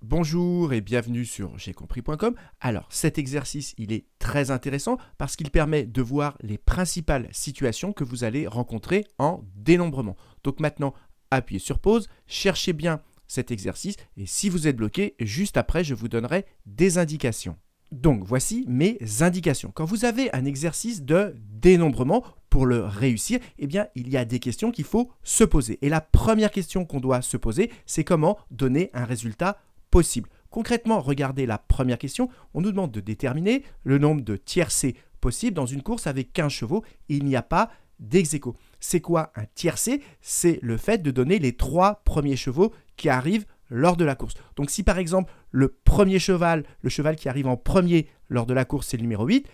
Bonjour et bienvenue sur j'ai compris.com. Alors cet exercice il est très intéressant parce qu'il permet de voir les principales situations que vous allez rencontrer en dénombrement. Donc maintenant appuyez sur pause, cherchez bien cet exercice et si vous êtes bloqué, juste après je vous donnerai des indications. Donc voici mes indications. Quand vous avez un exercice de dénombrement, pour le réussir, eh bien, il y a des questions qu'il faut se poser. Et la première question qu'on doit se poser, c'est comment donner un résultat possible. Concrètement, regardez la première question. On nous demande de déterminer le nombre de tiercés possibles dans une course avec 15 chevaux. Il n'y a pas d'exéco. C'est quoi un tiercé C'est le fait de donner les trois premiers chevaux qui arrivent lors de la course. Donc si par exemple le premier cheval, le cheval qui arrive en premier lors de la course, c'est le numéro 8,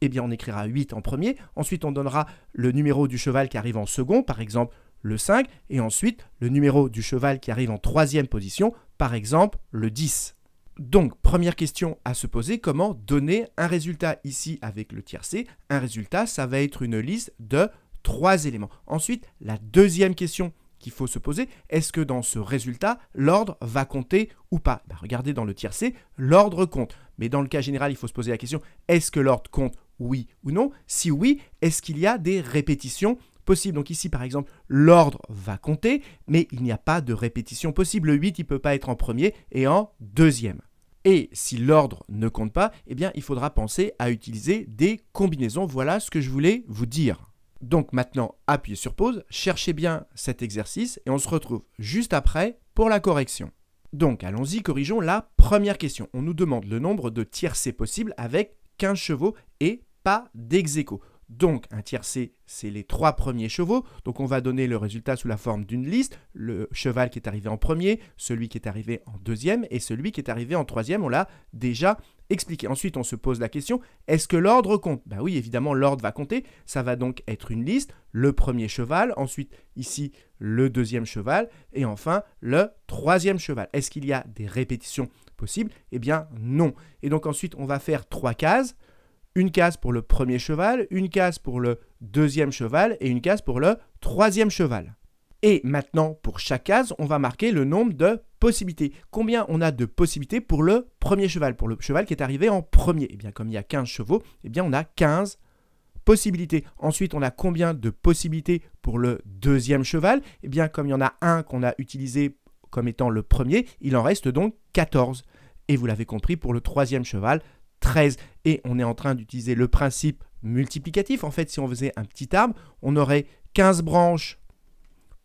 eh bien on écrira 8 en premier, ensuite on donnera le numéro du cheval qui arrive en second, par exemple le 5, et ensuite le numéro du cheval qui arrive en troisième position, par exemple le 10. Donc, première question à se poser, comment donner un résultat ici avec le tiercé Un résultat, ça va être une liste de trois éléments. Ensuite, la deuxième question qu'il faut se poser, est-ce que dans ce résultat, l'ordre va compter ou pas ben, Regardez dans le tiercé, l'ordre compte. Mais dans le cas général, il faut se poser la question, est-ce que l'ordre compte oui ou non Si oui, est-ce qu'il y a des répétitions possible. Donc ici, par exemple, l'ordre va compter, mais il n'y a pas de répétition possible. Le 8, il ne peut pas être en premier et en deuxième. Et si l'ordre ne compte pas, eh bien, il faudra penser à utiliser des combinaisons. Voilà ce que je voulais vous dire. Donc maintenant, appuyez sur pause, cherchez bien cet exercice et on se retrouve juste après pour la correction. Donc allons-y, corrigeons la première question. On nous demande le nombre de tiercés possibles avec 15 chevaux et pas d'ex donc un C, c'est les trois premiers chevaux. Donc on va donner le résultat sous la forme d'une liste. Le cheval qui est arrivé en premier, celui qui est arrivé en deuxième et celui qui est arrivé en troisième, on l'a déjà expliqué. Ensuite, on se pose la question, est-ce que l'ordre compte ben oui, évidemment, l'ordre va compter. Ça va donc être une liste. Le premier cheval, ensuite ici le deuxième cheval et enfin le troisième cheval. Est-ce qu'il y a des répétitions possibles Eh bien non. Et donc ensuite, on va faire trois cases une case pour le premier cheval, une case pour le deuxième cheval et une case pour le troisième cheval. Et maintenant, pour chaque case, on va marquer le nombre de possibilités. Combien on a de possibilités pour le premier cheval, pour le cheval qui est arrivé en premier Eh bien, comme il y a 15 chevaux, eh bien, on a 15 possibilités. Ensuite, on a combien de possibilités pour le deuxième cheval Eh bien, comme il y en a un qu'on a utilisé comme étant le premier, il en reste donc 14. Et vous l'avez compris, pour le troisième cheval, 13. Et on est en train d'utiliser le principe multiplicatif. En fait, si on faisait un petit arbre, on aurait 15 branches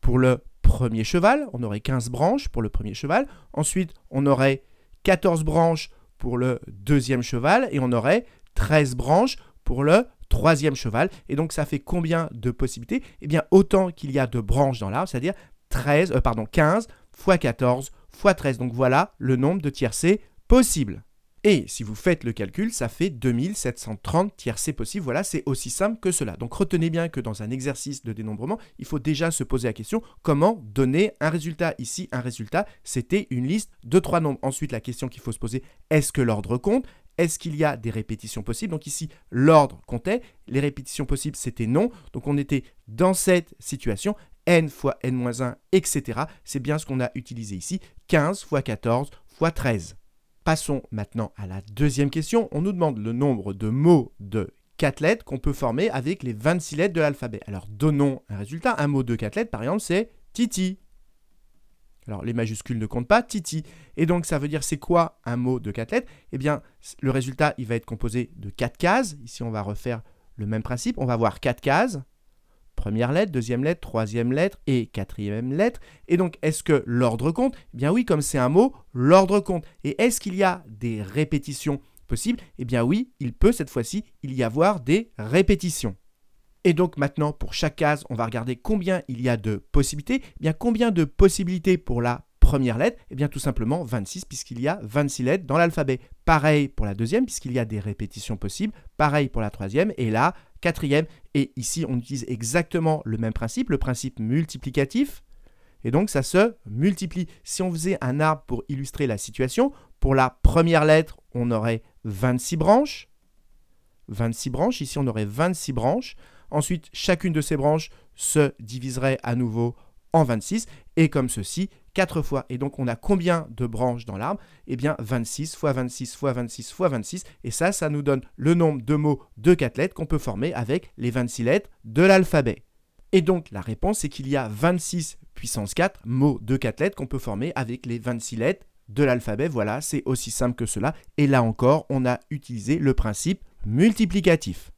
pour le premier cheval. On aurait 15 branches pour le premier cheval. Ensuite, on aurait 14 branches pour le deuxième cheval. Et on aurait 13 branches pour le troisième cheval. Et donc, ça fait combien de possibilités Eh bien, autant qu'il y a de branches dans l'arbre, c'est-à-dire 13, euh, pardon, 15 x 14 x 13. Donc voilà le nombre de tiercés possibles. Et si vous faites le calcul, ça fait 2730 tiers. C'est possible. Voilà, c'est aussi simple que cela. Donc retenez bien que dans un exercice de dénombrement, il faut déjà se poser la question comment donner un résultat. Ici, un résultat, c'était une liste de trois nombres. Ensuite, la question qu'il faut se poser, est-ce que l'ordre compte est-ce qu'il y a des répétitions possibles Donc ici, l'ordre comptait, les répétitions possibles, c'était non. Donc on était dans cette situation, n fois n-1, etc. C'est bien ce qu'on a utilisé ici, 15 fois 14 fois 13. Passons maintenant à la deuxième question. On nous demande le nombre de mots de 4 lettres qu'on peut former avec les 26 lettres de l'alphabet. Alors donnons un résultat. Un mot de 4 lettres, par exemple, c'est Titi. Alors les majuscules ne comptent pas, Titi. Et donc ça veut dire c'est quoi un mot de 4 lettres Eh bien le résultat il va être composé de 4 cases. Ici on va refaire le même principe. On va avoir 4 cases. Première lettre, deuxième lettre, troisième lettre et quatrième lettre. Et donc, est-ce que l'ordre compte Eh bien oui, comme c'est un mot, l'ordre compte. Et est-ce qu'il y a des répétitions possibles Eh bien oui, il peut cette fois-ci, il y avoir des répétitions. Et donc maintenant, pour chaque case, on va regarder combien il y a de possibilités. Eh bien, combien de possibilités pour la première lettre Eh bien, tout simplement 26, puisqu'il y a 26 lettres dans l'alphabet. Pareil pour la deuxième, puisqu'il y a des répétitions possibles. Pareil pour la troisième. Et là, quatrième. Et ici, on utilise exactement le même principe, le principe multiplicatif. Et donc, ça se multiplie. Si on faisait un arbre pour illustrer la situation, pour la première lettre, on aurait 26 branches. 26 branches. Ici, on aurait 26 branches. Ensuite, chacune de ces branches se diviserait à nouveau en 26. Et comme ceci, 4 fois. Et donc on a combien de branches dans l'arbre Eh bien 26 fois 26 fois 26 fois 26. Et ça, ça nous donne le nombre de mots de 4 lettres qu'on peut former avec les 26 lettres de l'alphabet. Et donc la réponse c'est qu'il y a 26 puissance 4 mots de 4 lettres qu'on peut former avec les 26 lettres de l'alphabet. Voilà, c'est aussi simple que cela. Et là encore, on a utilisé le principe multiplicatif.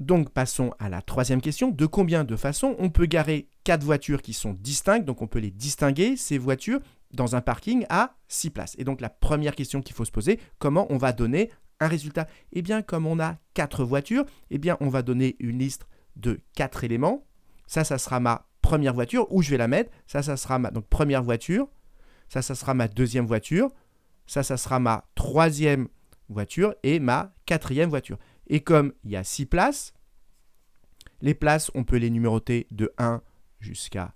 Donc passons à la troisième question. De combien de façons on peut garer quatre voitures qui sont distinctes, donc on peut les distinguer, ces voitures, dans un parking à six places Et donc la première question qu'il faut se poser, comment on va donner un résultat Eh bien comme on a quatre voitures, eh bien on va donner une liste de quatre éléments. Ça, ça sera ma première voiture, où je vais la mettre. Ça, ça sera ma première voiture. Ça, ça sera ma deuxième voiture. Ça, ça sera ma troisième voiture et ma quatrième voiture. Et comme il y a 6 places, les places, on peut les numéroter de 1 jusqu'à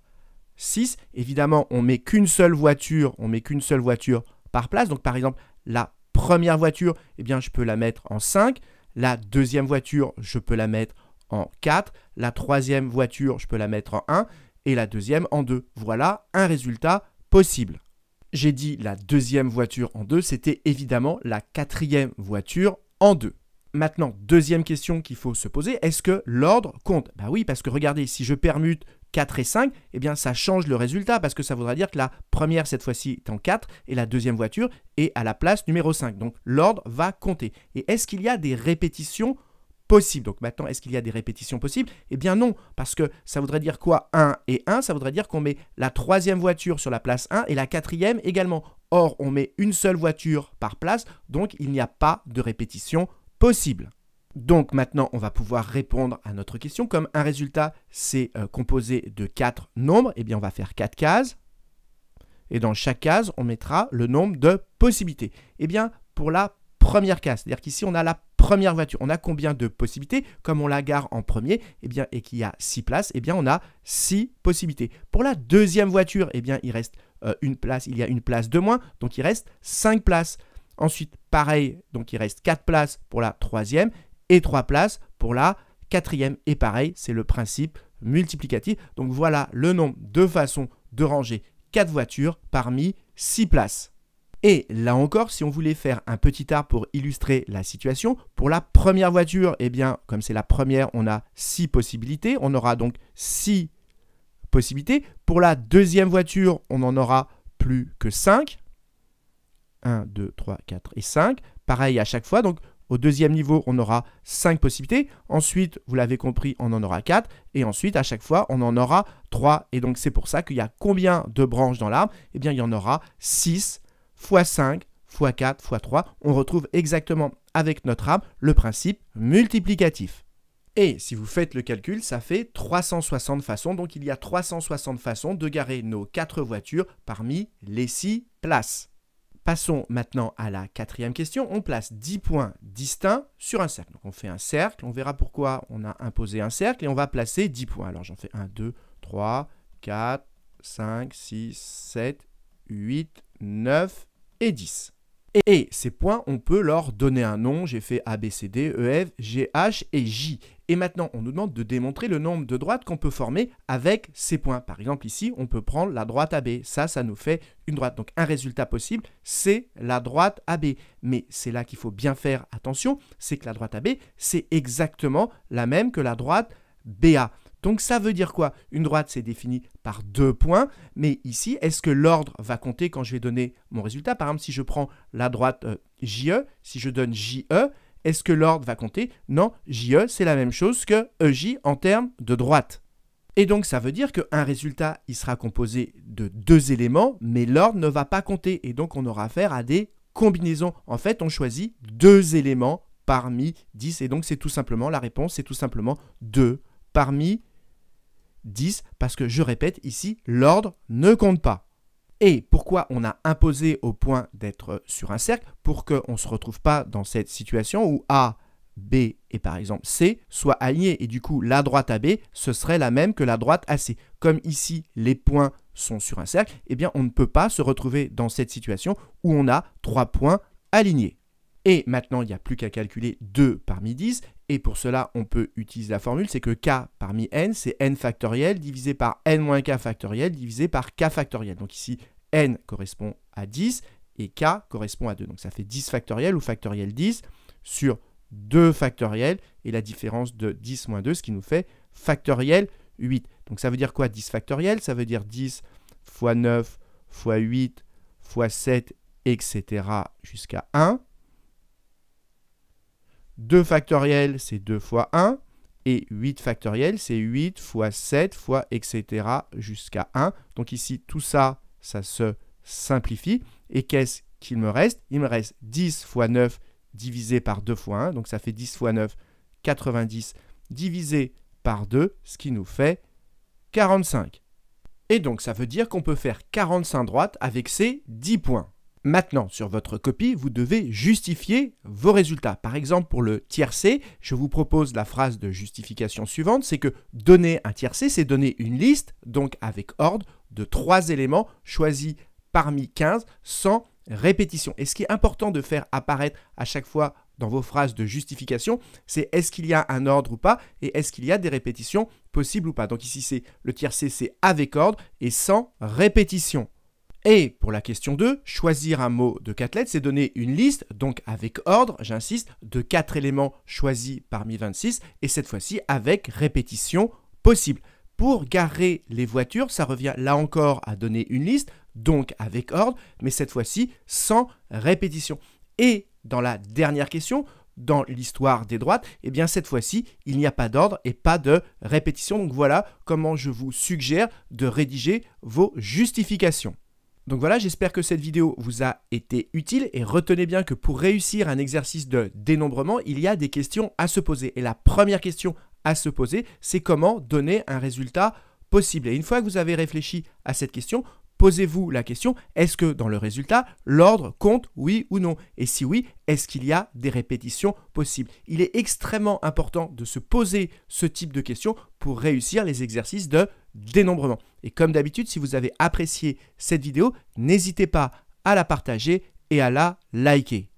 6. Évidemment, on met qu'une seule voiture, on met qu'une seule voiture par place. Donc par exemple, la première voiture, eh bien je peux la mettre en 5, la deuxième voiture, je peux la mettre en 4, la troisième voiture, je peux la mettre en 1 et la deuxième en 2. Voilà un résultat possible. J'ai dit la deuxième voiture en 2, c'était évidemment la quatrième voiture en 2. Maintenant, deuxième question qu'il faut se poser, est-ce que l'ordre compte Bah oui, parce que regardez, si je permute 4 et 5, eh bien ça change le résultat parce que ça voudra dire que la première cette fois-ci est en 4 et la deuxième voiture est à la place numéro 5. Donc l'ordre va compter. Et est-ce qu'il y a des répétitions possibles Donc maintenant, est-ce qu'il y a des répétitions possibles Eh bien non, parce que ça voudrait dire quoi 1 et 1, ça voudrait dire qu'on met la troisième voiture sur la place 1 et la quatrième également. Or, on met une seule voiture par place, donc il n'y a pas de répétition possible possible. Donc maintenant, on va pouvoir répondre à notre question. Comme un résultat, c'est euh, composé de quatre nombres, et eh bien on va faire quatre cases. Et dans chaque case, on mettra le nombre de possibilités. et eh bien, pour la première case, c'est-à-dire qu'ici, on a la première voiture. On a combien de possibilités Comme on la gare en premier et eh bien, et qu'il y a 6 places, et bien, on a six possibilités. Pour la deuxième voiture, et bien, il reste euh, une place, il y a une place de moins, donc il reste cinq places. Ensuite, pareil, donc il reste 4 places pour la troisième et 3 places pour la quatrième. Et pareil, c'est le principe multiplicatif. Donc voilà le nombre de façons de ranger 4 voitures parmi 6 places. Et là encore, si on voulait faire un petit art pour illustrer la situation, pour la première voiture, eh bien, comme c'est la première, on a 6 possibilités. On aura donc 6 possibilités. Pour la deuxième voiture, on en aura plus que 5. 1, 2, 3, 4 et 5. Pareil à chaque fois. Donc, au deuxième niveau, on aura 5 possibilités. Ensuite, vous l'avez compris, on en aura 4. Et ensuite, à chaque fois, on en aura 3. Et donc, c'est pour ça qu'il y a combien de branches dans l'arbre Eh bien, il y en aura 6 x 5 x 4 x 3. On retrouve exactement avec notre arbre le principe multiplicatif. Et si vous faites le calcul, ça fait 360 façons. Donc, il y a 360 façons de garer nos 4 voitures parmi les 6 places. Passons maintenant à la quatrième question. On place 10 points distincts sur un cercle. Donc on fait un cercle, on verra pourquoi on a imposé un cercle et on va placer 10 points. Alors j'en fais 1, 2, 3, 4, 5, 6, 7, 8, 9 et 10. Et ces points, on peut leur donner un nom. J'ai fait A, B, C, D, E, F, G, H et J. Et maintenant, on nous demande de démontrer le nombre de droites qu'on peut former avec ces points. Par exemple, ici, on peut prendre la droite AB. Ça, ça nous fait une droite. Donc, un résultat possible, c'est la droite AB. Mais c'est là qu'il faut bien faire attention, c'est que la droite AB, c'est exactement la même que la droite BA. Donc ça veut dire quoi Une droite, c'est défini par deux points, mais ici, est-ce que l'ordre va compter quand je vais donner mon résultat Par exemple, si je prends la droite euh, JE, si je donne JE, est-ce que l'ordre va compter Non, JE, c'est la même chose que EJ en termes de droite. Et donc ça veut dire qu'un résultat, il sera composé de deux éléments, mais l'ordre ne va pas compter. Et donc on aura affaire à des combinaisons. En fait, on choisit deux éléments parmi 10. Et donc c'est tout simplement, la réponse, c'est tout simplement 2 parmi 10. Parce que je répète ici, l'ordre ne compte pas et pourquoi on a imposé au point d'être sur un cercle pour qu'on ne se retrouve pas dans cette situation où A, B et par exemple C soient alignés et du coup la droite AB ce serait la même que la droite AC. Comme ici les points sont sur un cercle, eh bien on ne peut pas se retrouver dans cette situation où on a trois points alignés. Et maintenant, il n'y a plus qu'à calculer 2 parmi 10. Et pour cela, on peut utiliser la formule, c'est que k parmi n, c'est n factoriel divisé par n moins k factoriel divisé par k factoriel. Donc ici, n correspond à 10 et k correspond à 2. Donc ça fait 10 factoriel ou factoriel 10 sur 2 factoriel et la différence de 10 moins 2, ce qui nous fait factoriel 8. Donc ça veut dire quoi 10 factoriel Ça veut dire 10 fois 9 fois 8 fois 7, etc. jusqu'à 1. 2 factoriel, c'est 2 fois 1. Et 8 factoriel, c'est 8 fois 7 fois etc. jusqu'à 1. Donc ici, tout ça, ça se simplifie. Et qu'est-ce qu'il me reste Il me reste 10 fois 9 divisé par 2 fois 1. Donc ça fait 10 fois 9, 90 divisé par 2, ce qui nous fait 45. Et donc ça veut dire qu'on peut faire 45 droites avec ces 10 points. Maintenant, sur votre copie, vous devez justifier vos résultats. Par exemple, pour le tiercé, je vous propose la phrase de justification suivante, c'est que donner un tiercé, c'est donner une liste, donc avec ordre, de trois éléments choisis parmi 15 sans répétition. Et ce qui est important de faire apparaître à chaque fois dans vos phrases de justification, c'est est-ce qu'il y a un ordre ou pas et est-ce qu'il y a des répétitions possibles ou pas. Donc ici, c'est le tiercé, c'est avec ordre et sans répétition. Et pour la question 2, choisir un mot de 4 lettres, c'est donner une liste, donc avec ordre, j'insiste, de 4 éléments choisis parmi 26, et cette fois-ci avec répétition possible. Pour garer les voitures, ça revient là encore à donner une liste, donc avec ordre, mais cette fois-ci sans répétition. Et dans la dernière question, dans l'histoire des droites, et eh bien cette fois-ci, il n'y a pas d'ordre et pas de répétition. Donc voilà comment je vous suggère de rédiger vos justifications. Donc voilà, j'espère que cette vidéo vous a été utile et retenez bien que pour réussir un exercice de dénombrement, il y a des questions à se poser. Et la première question à se poser, c'est comment donner un résultat possible. Et une fois que vous avez réfléchi à cette question, posez-vous la question, est-ce que dans le résultat, l'ordre compte oui ou non Et si oui, est-ce qu'il y a des répétitions possibles Il est extrêmement important de se poser ce type de questions pour réussir les exercices de dénombrement. Et comme d'habitude, si vous avez apprécié cette vidéo, n'hésitez pas à la partager et à la liker.